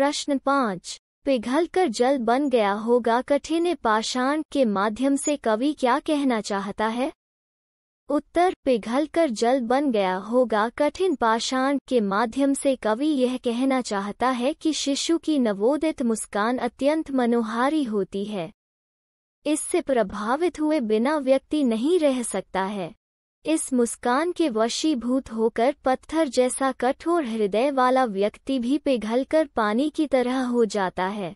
प्रश्न पाँच पिघलकर जल बन गया होगा कठिन पाषाण के माध्यम से कवि क्या कहना चाहता है उत्तर पिघलकर जल बन गया होगा कठिन पाषाण के माध्यम से कवि यह कहना चाहता है कि शिशु की नवोदित मुस्कान अत्यंत मनोहारी होती है इससे प्रभावित हुए बिना व्यक्ति नहीं रह सकता है इस मुस्कान के वशीभूत होकर पत्थर जैसा कठोर हृदय वाला व्यक्ति भी पिघलकर पानी की तरह हो जाता है